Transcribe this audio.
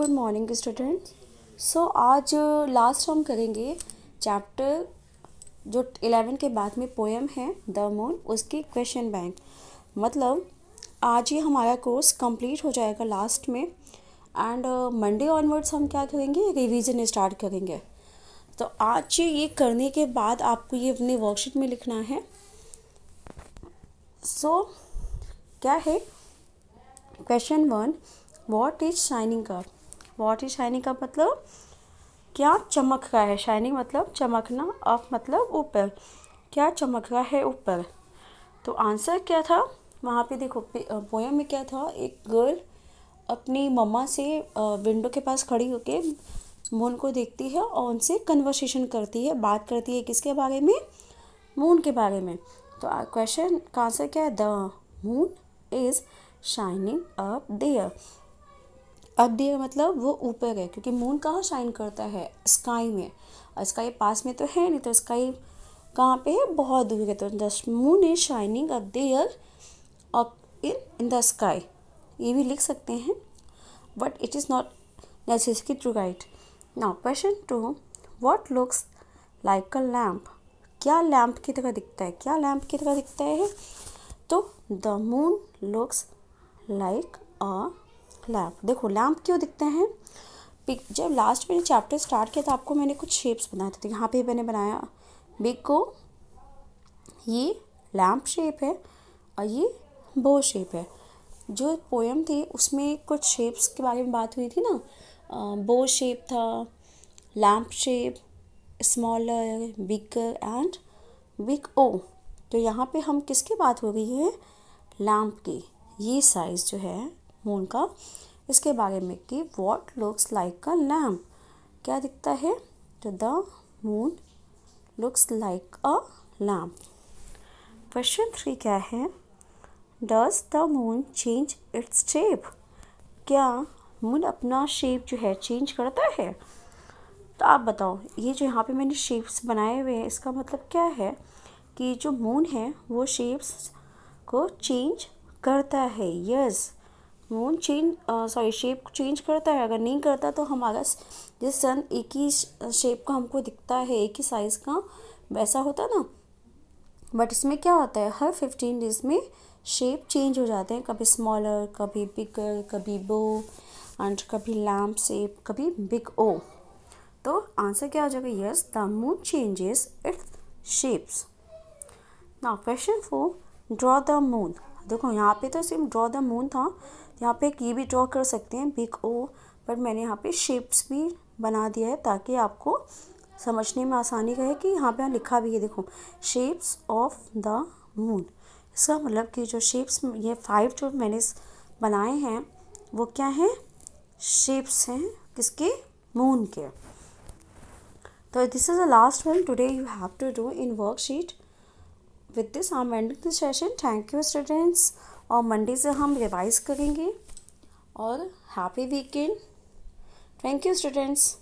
good morning student so आज last uh, हम करेंगे चैप्टर जो इलेवन के बाद में पोएम है द मून उसकी क्वेश्चन बैंक मतलब आज ही हमारा कोर्स कंप्लीट हो जाएगा लास्ट में एंड मंडे ऑनवर्ड्स हम क्या करेंगे रिवीजन स्टार्ट करेंगे तो आज ये करने के बाद आपको ये अपनी वर्कशीट में लिखना है सो so, क्या है question one what is shining up what is shining का मतलब क्या चमक रहा है शाइनिंग मतलब चमकना अप मतलब ऊपर क्या चमक रहा है ऊपर तो आंसर क्या था वहाँ पे देखो पोएम में क्या था एक गर्ल अपनी मम्मा से विंडो के पास खड़ी होके मून को देखती है और उनसे कन्वर्सेशन करती है बात करती है किसके बारे में मून के बारे में तो क्वेश्चन का आंसर क्या है the moon is shining up there अब देयर मतलब वो ऊपर है क्योंकि मून कहाँ शाइन करता है स्काई में और स्काई पास में तो है नहीं तो स्काई कहाँ पे है बहुत दूर है तो the moon is shining up there up in in the sky ये भी लिख सकते हैं but it is not necessary to write now question two what looks like a lamp क्या लैम्प की तरह दिखता है क्या लैम्प की तरह दिखता है तो the moon looks like a lamp देखो लैम्प क्यों दिखते हैं जब लास्ट मैंने चैप्टर स्टार्ट किया था आपको मैंने कुछ शेप्स बनाए थे तो यहाँ पे मैंने बनाया बिग को ये लैम्प शेप है और ये बो शेप है जो पोएम थी उसमें कुछ शेप्स के बारे में बात हुई थी ना बो शेप था lamp shape smaller bigger and big O तो यहाँ पे हम किसकी बात हो रही है लैम्प की ये साइज़ जो है मून का इसके बारे में कि what looks like a lamp क्या दिखता है तो the moon looks like a lamp question three क्या है does the moon change its shape क्या मून अपना शेप जो है चेंज करता है तो आप बताओ ये जो यहाँ पे मैंने शेप्स बनाए हुए हैं इसका मतलब क्या है कि जो मून है वो शेप्स को चेंज करता है yes moon change sorry shape change करता है अगर नहीं करता तो हमारा जिस सन एक ही शेप uh, का हमको दिखता है एक ही साइज़ का वैसा होता ना बट इसमें क्या होता है हर फिफ्टीन डेज में शेप चेंज हो जाते हैं कभी स्मॉलर कभी बिगर कभी बो एंड कभी लैम्प शेप कभी बिग ओ तो आंसर क्या हो जाएगा yes the moon changes its shapes now question four draw the moon देखो यहाँ पे तो सिर्फ ड्रॉ द मून था यहाँ पे ये भी ड्रॉ कर सकते हैं बिग ओ बट मैंने यहाँ पे शेप्स भी बना दिया है ताकि आपको समझने में आसानी रहे कि यहाँ पे लिखा भी है देखो शेप्स ऑफ द मून इसका मतलब कि जो शेप्स ये फाइव जो मैंने बनाए हैं वो क्या है शेप्स हैं किसके मून के तो this is the last one today you have to do in worksheet with this हम and ending this session thank you students और मंडे से हम रिवाइज करेंगे और happy weekend thank you students